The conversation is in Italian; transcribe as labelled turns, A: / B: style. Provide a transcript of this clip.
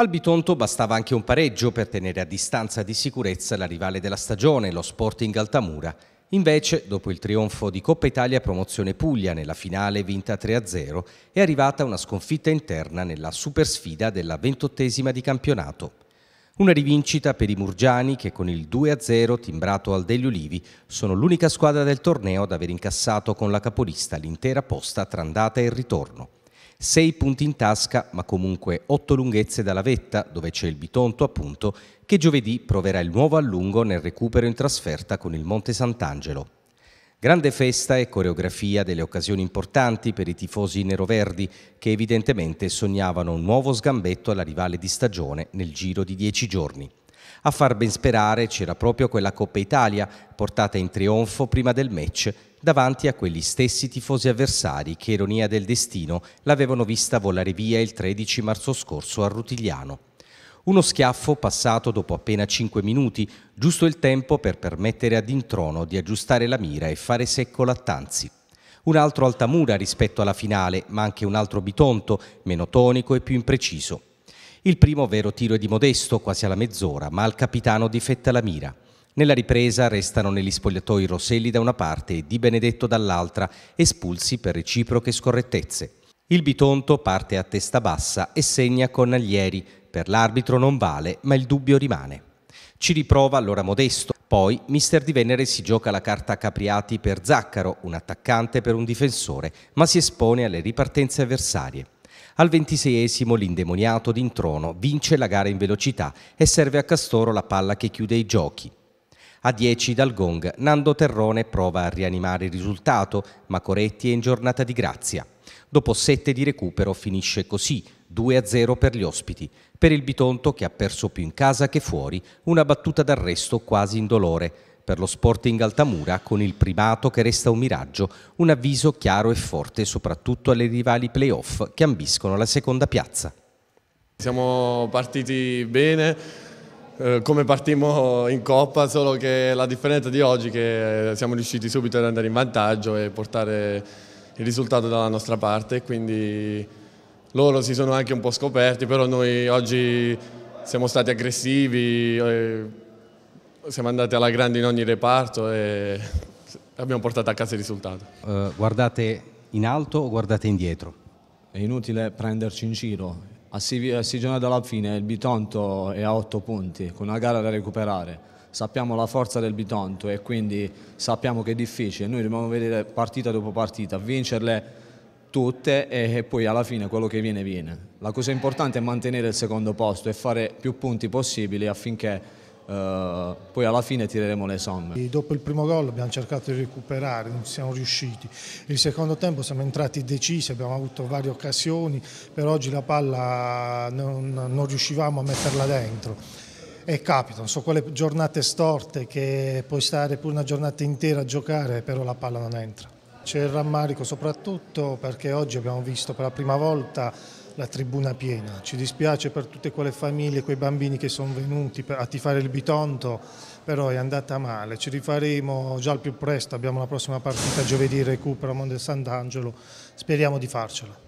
A: Al Bitonto bastava anche un pareggio per tenere a distanza di sicurezza la rivale della stagione, lo Sporting Altamura. Invece, dopo il trionfo di Coppa Italia Promozione Puglia nella finale vinta 3-0, è arrivata una sconfitta interna nella supersfida della ventottesima di campionato. Una rivincita per i Murgiani che con il 2-0 timbrato al degli Ulivi sono l'unica squadra del torneo ad aver incassato con la capolista l'intera posta tra andata e ritorno. 6 punti in tasca, ma comunque 8 lunghezze dalla vetta, dove c'è il Bitonto appunto, che giovedì proverà il nuovo allungo nel recupero in trasferta con il Monte Sant'Angelo. Grande festa e coreografia delle occasioni importanti per i tifosi neroverdi che evidentemente sognavano un nuovo sgambetto alla rivale di stagione nel giro di dieci giorni. A far ben sperare c'era proprio quella Coppa Italia portata in trionfo prima del match davanti a quegli stessi tifosi avversari che, ironia del destino, l'avevano vista volare via il 13 marzo scorso a Rutigliano. Uno schiaffo passato dopo appena 5 minuti, giusto il tempo per permettere ad Introno di aggiustare la mira e fare secco Lattanzi. Un altro Altamura rispetto alla finale, ma anche un altro Bitonto, meno tonico e più impreciso. Il primo vero tiro è di Modesto, quasi alla mezz'ora, ma al capitano difetta la mira. Nella ripresa restano negli spogliatoi Rosselli da una parte e Di Benedetto dall'altra, espulsi per reciproche scorrettezze. Il Bitonto parte a testa bassa e segna con Aglieri. Per l'arbitro non vale, ma il dubbio rimane. Ci riprova allora Modesto. Poi Mister Di Venere si gioca la carta Capriati per Zaccaro, un attaccante per un difensore, ma si espone alle ripartenze avversarie. Al ventiseiesimo l'indemoniato d'introno vince la gara in velocità e serve a Castoro la palla che chiude i giochi. A 10 dal gong, Nando Terrone prova a rianimare il risultato, ma Coretti è in giornata di grazia. Dopo 7 di recupero finisce così, 2-0 per gli ospiti. Per il Bitonto, che ha perso più in casa che fuori, una battuta d'arresto quasi indolore. Per lo Sporting Altamura, con il primato che resta un miraggio, un avviso chiaro e forte soprattutto alle rivali playoff che ambiscono la seconda piazza.
B: Siamo partiti bene, eh, come partimmo in Coppa, solo che la differenza di oggi è che eh, siamo riusciti subito ad andare in vantaggio e portare il risultato dalla nostra parte, quindi loro si sono anche un po' scoperti, però noi oggi siamo stati aggressivi, eh, siamo andati alla grande in ogni reparto e abbiamo portato a casa il risultato.
A: Uh, guardate in alto o guardate indietro?
C: È inutile prenderci in giro, a sei giorni dalla fine il Bitonto è a 8 punti, con una gara da recuperare. Sappiamo la forza del Bitonto e quindi sappiamo che è difficile. Noi dobbiamo vedere partita dopo partita, vincerle tutte e, poi alla fine quello che viene viene. La cosa importante è mantenere il secondo posto e fare più punti possibili affinché eh, poi alla fine tireremo le somme.
D: E dopo il primo gol abbiamo cercato di recuperare, non siamo riusciti. Il secondo tempo siamo entrati decisi, abbiamo avuto varie occasioni, per oggi la palla non, non riuscivamo a metterla dentro e capitano, sono quelle giornate storte che puoi stare pure una giornata intera a giocare, però la palla non entra. C'è il rammarico soprattutto perché oggi abbiamo visto per la prima volta la tribuna piena. Ci dispiace per tutte quelle famiglie, quei bambini che sono venuti a tifare il Bitonto, però è andata male. Ci rifaremo già al più presto, abbiamo la prossima partita giovedì recupero a Monte Sant'Angelo, speriamo di farcela.